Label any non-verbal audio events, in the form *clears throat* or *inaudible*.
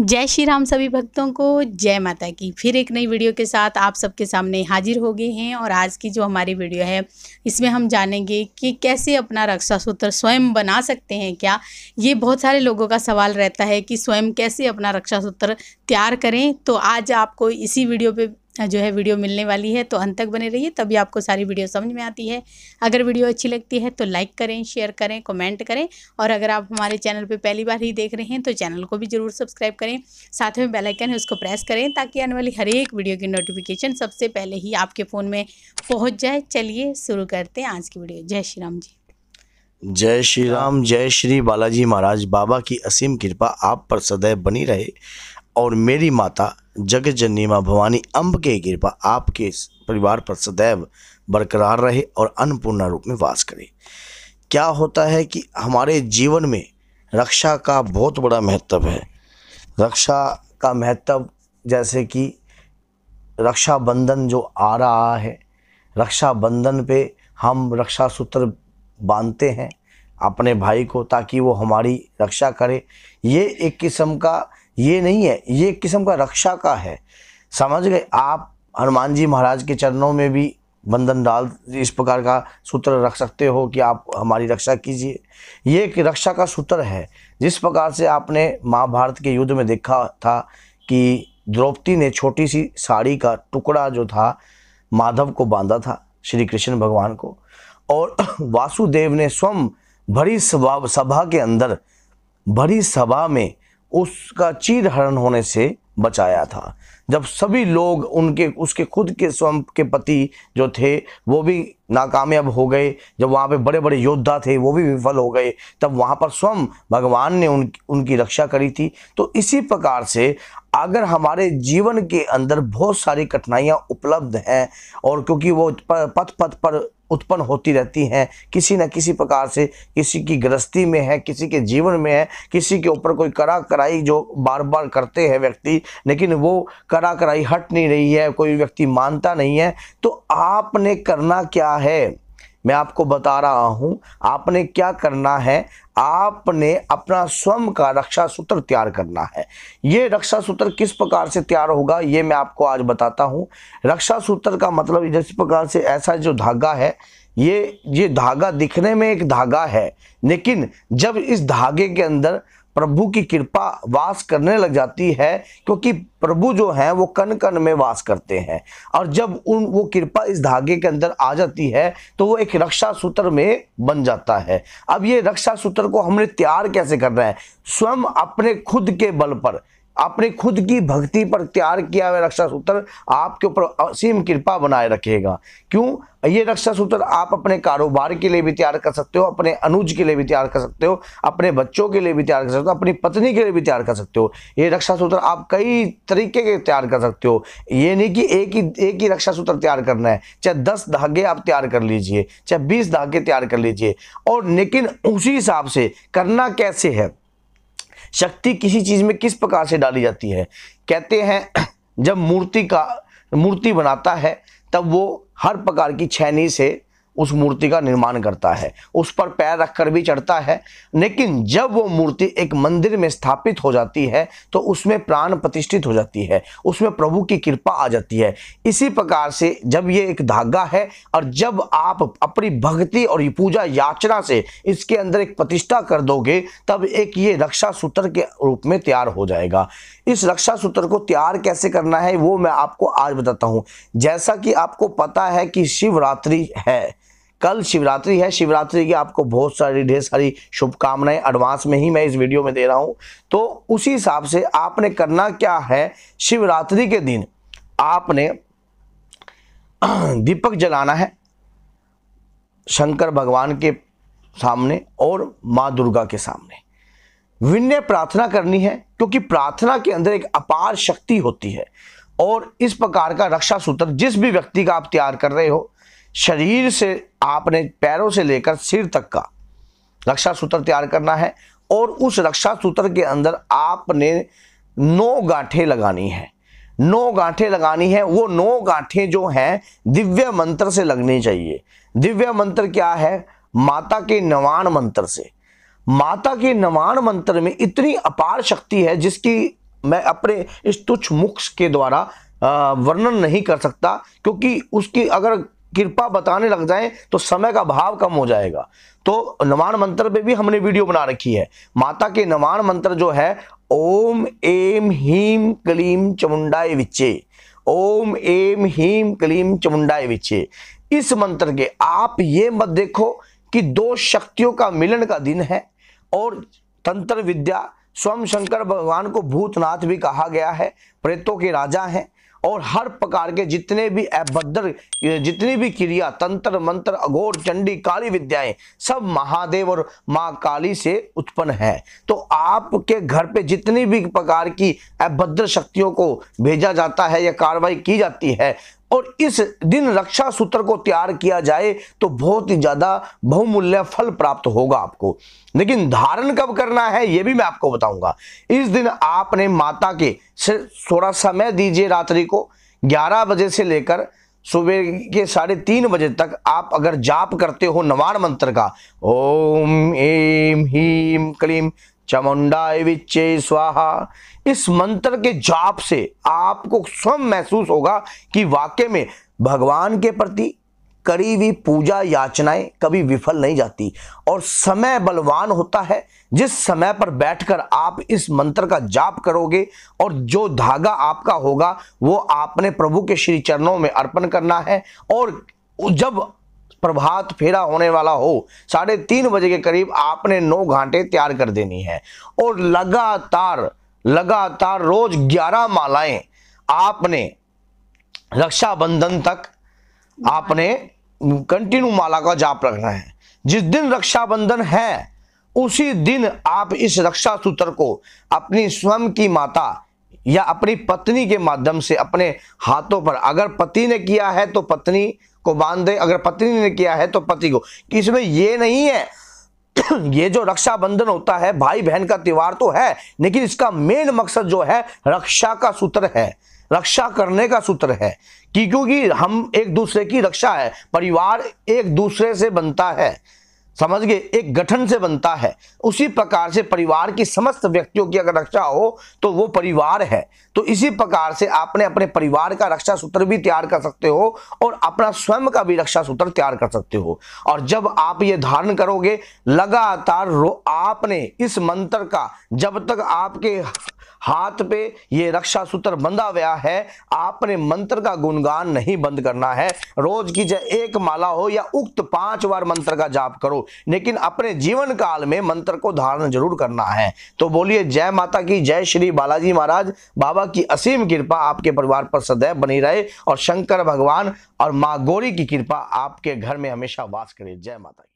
जय श्री राम सभी भक्तों को जय माता की फिर एक नई वीडियो के साथ आप सबके सामने हाजिर हो गए हैं और आज की जो हमारी वीडियो है इसमें हम जानेंगे कि कैसे अपना रक्षा सूत्र स्वयं बना सकते हैं क्या ये बहुत सारे लोगों का सवाल रहता है कि स्वयं कैसे अपना रक्षा सूत्र तैयार करें तो आज आपको इसी वीडियो पर जो है वीडियो मिलने वाली है तो अंत तक बने रहिए तभी आपको सारी वीडियो समझ में आती है अगर वीडियो अच्छी लगती है तो लाइक करें शेयर करें कमेंट करें और अगर आप हमारे चैनल पर पहली बार ही देख रहे हैं तो चैनल को भी ज़रूर सब्सक्राइब करें साथ में बेलाइकन है उसको प्रेस करें ताकि आने वाली हर एक वीडियो की नोटिफिकेशन सबसे पहले ही आपके फ़ोन में पहुँच जाए चलिए शुरू करते हैं आज की वीडियो जय श्री राम जी जय श्री राम जय श्री बालाजी महाराज बाबा की असीम कृपा आप पर सदैव बनी रहे और मेरी माता जग जननी माँ भवानी अम्ब के कृपा आपके परिवार पर सदैव बरकरार रहे और अन्नपूर्णा रूप में वास करे क्या होता है कि हमारे जीवन में रक्षा का बहुत बड़ा महत्व है रक्षा का महत्व जैसे कि रक्षाबंधन जो आ रहा है रक्षाबंधन पे हम रक्षा सूत्र बांधते हैं अपने भाई को ताकि वो हमारी रक्षा करे ये एक किस्म का ये नहीं है ये एक किस्म का रक्षा का है समझ गए आप हनुमान जी महाराज के चरणों में भी बंधन डाल इस प्रकार का सूत्र रख सकते हो कि आप हमारी रक्षा कीजिए ये एक रक्षा का सूत्र है जिस प्रकार से आपने महाभारत के युद्ध में देखा था कि द्रौपदी ने छोटी सी साड़ी का टुकड़ा जो था माधव को बांधा था श्री कृष्ण भगवान को और वासुदेव ने स्वयं भरी सभा सभा के अंदर भरी सभा में उसका चीर हरण होने से बचाया था जब सभी लोग उनके उसके खुद के स्वयं के पति जो थे वो भी नाकामयाब हो गए जब वहाँ पे बड़े बड़े योद्धा थे वो भी विफल हो गए तब वहाँ पर स्वयं भगवान ने उन उनकी रक्षा करी थी तो इसी प्रकार से अगर हमारे जीवन के अंदर बहुत सारी कठिनाइयाँ उपलब्ध हैं और क्योंकि वो पथ पथ पर उत्पन्न होती रहती हैं किसी न किसी प्रकार से किसी की गृहस्थी में है किसी के जीवन में है किसी के ऊपर कोई करा कराई जो बार बार करते हैं व्यक्ति लेकिन वो करा कराई हट नहीं रही है कोई व्यक्ति मानता नहीं है तो आपने करना क्या है मैं आपको बता रहा हूं आपने क्या करना है आपने अपना स्वयं का रक्षा सूत्र तैयार करना है ये रक्षा सूत्र किस प्रकार से तैयार होगा ये मैं आपको आज बताता हूँ रक्षा सूत्र का मतलब जिस प्रकार से ऐसा जो धागा है ये ये धागा दिखने में एक धागा है लेकिन जब इस धागे के अंदर प्रभु की कृपा वास करने लग जाती है क्योंकि प्रभु जो हैं वो कण कण में वास करते हैं और जब उन वो कृपा इस धागे के अंदर आ जाती है तो वो एक रक्षा सूत्र में बन जाता है अब ये रक्षा सूत्र को हमने तैयार कैसे करना है स्वयं अपने खुद के बल पर अपने खुद की भक्ति पर तैयार किया हुआ रक्षा सूत्र आपके ऊपर असीम कृपा बनाए रखेगा क्यों ये रक्षा सूत्र आप अपने कारोबार के लिए भी तैयार कर सकते हो अपने अनुज के लिए भी तैयार कर सकते हो अपने बच्चों के लिए भी तैयार कर सकते हो अपनी पत्नी के लिए भी तैयार कर सकते हो ये रक्षा सूत्र आप कई तरीके के तैयार कर सकते हो ये नहीं कि एक ही एक ही रक्षा सूत्र तैयार करना है चाहे दस धागे आप तैयार कर लीजिए चाहे बीस धागे तैयार कर लीजिए और लेकिन उसी हिसाब से करना कैसे है शक्ति किसी चीज़ में किस प्रकार से डाली जाती है कहते हैं जब मूर्ति का मूर्ति बनाता है तब वो हर प्रकार की छैनी से उस मूर्ति का निर्माण करता है उस पर पैर रखकर भी चढ़ता है लेकिन जब वो मूर्ति एक मंदिर में स्थापित हो जाती है तो उसमें प्राण प्रतिष्ठित हो जाती है उसमें प्रभु की कृपा आ जाती है इसी प्रकार से जब ये एक धागा है और जब आप अपनी भक्ति और पूजा याचना से इसके अंदर एक प्रतिष्ठा कर दोगे तब एक ये रक्षा सूत्र के रूप में तैयार हो जाएगा इस रक्षा सूत्र को तैयार कैसे करना है वो मैं आपको आज बताता हूँ जैसा कि आपको पता है कि शिवरात्रि है कल शिवरात्रि है शिवरात्रि की आपको बहुत सारी ढेर सारी शुभकामनाएं एडवांस में ही मैं इस वीडियो में दे रहा हूं तो उसी हिसाब से आपने करना क्या है शिवरात्रि के दिन आपने *clears throat* दीपक जलाना है शंकर भगवान के सामने और माँ दुर्गा के सामने विनय प्रार्थना करनी है क्योंकि प्रार्थना के अंदर एक अपार शक्ति होती है और इस प्रकार का रक्षा सूत्र जिस भी व्यक्ति का आप तैयार कर रहे हो शरीर से आपने पैरों से लेकर सिर तक का रक्षा सूत्र तैयार करना है और उस रक्षा सूत्र के अंदर आपने नौ गांठें लगानी है नौ गांठें लगानी है वो नौ गांठें जो हैं दिव्य मंत्र से लगनी चाहिए दिव्य मंत्र क्या है माता के नवान मंत्र से माता के नवान मंत्र में इतनी अपार शक्ति है जिसकी मैं अपने इस तुच्छ मुख के द्वारा वर्णन नहीं कर सकता क्योंकि उसकी अगर कृपा बताने लग जाएं तो समय का भाव कम हो जाएगा तो नवान मंत्र पे भी हमने वीडियो बना रखी है माता के नवान मंत्र जो है ओम एम हीम क्लीम चमुंडाए विचे ओम एम हीम क्लीम चमुंडाए विचे इस मंत्र के आप ये मत देखो कि दो शक्तियों का मिलन का दिन है और तंत्र विद्या स्वयं शंकर भगवान को भूतनाथ भी कहा गया है प्रेतों के राजा हैं और हर प्रकार के जितने भी अभद्र जितनी भी क्रिया तंत्र मंत्र अघोर चंडी काली विद्याएं सब महादेव और माँ काली से उत्पन्न है तो आपके घर पे जितनी भी प्रकार की अभद्र शक्तियों को भेजा जाता है या कार्रवाई की जाती है और इस दिन रक्षा सूत्र को तैयार किया जाए तो बहुत ही ज्यादा बहुमूल्य फल प्राप्त होगा आपको लेकिन धारण कब करना है यह भी मैं आपको बताऊंगा इस दिन आपने माता के से थोड़ा समय दीजिए रात्रि को 11 बजे से लेकर सुबह के साढ़े तीन बजे तक आप अगर जाप करते हो नवान मंत्र का ओम एम हीम क्लीम चमुंडा विच्चे स्वाहा इस मंत्र के जाप से आपको स्वयं महसूस होगा कि वाक्य में भगवान के प्रति करी हुई पूजा याचनाएं कभी विफल नहीं जाती और समय बलवान होता है जिस समय पर बैठकर आप इस मंत्र का जाप करोगे और जो धागा आपका होगा वो आपने प्रभु के श्री चरणों में अर्पण करना है और जब प्रभात फेरा होने वाला हो साढ़े तीन बजे के करीब आपने नौ घाटे तैयार कर देनी है और लगातार लगातार रोज ग्यारह मालाएं आपने रक्षाबंधन तक आपने कंटिन्यू माला का जाप रखना है जिस दिन रक्षाबंधन है उसी दिन आप इस रक्षा सूत्र को अपनी स्वयं की माता या अपनी पत्नी के माध्यम से अपने हाथों पर अगर पति ने किया है तो पत्नी को बांध दे अगर पत्नी ने किया है तो पति को कि इसमें ये नहीं है *clears throat* ये जो रक्षाबंधन होता है भाई बहन का त्यौहार तो है लेकिन इसका मेन मकसद जो है रक्षा का सूत्र है रक्षा करने का सूत्र है कि क्योंकि हम एक दूसरे की रक्षा है परिवार एक दूसरे से बनता है समझ गए एक गठन से बनता है उसी प्रकार से परिवार की समस्त व्यक्तियों की अगर रक्षा हो तो वो परिवार है तो इसी प्रकार से आपने अपने परिवार का रक्षा सूत्र भी तैयार कर सकते हो और अपना स्वयं का भी रक्षा सूत्र तैयार कर सकते हो और जब आप ये धारण करोगे लगातार आपने इस मंत्र का जब तक आपके हाथ पे ये रक्षा सूत्र बंधा हुआ है आपने मंत्र का गुणगान नहीं बंद करना है रोज की जय एक माला हो या उक्त पांच बार मंत्र का जाप करो लेकिन अपने जीवन काल में मंत्र को धारण जरूर करना है तो बोलिए जय माता की जय श्री बालाजी महाराज बाबा की असीम कृपा आपके परिवार पर सदैव बनी रहे और शंकर भगवान और माँ गौरी की कृपा आपके घर में हमेशा वास करे जय माता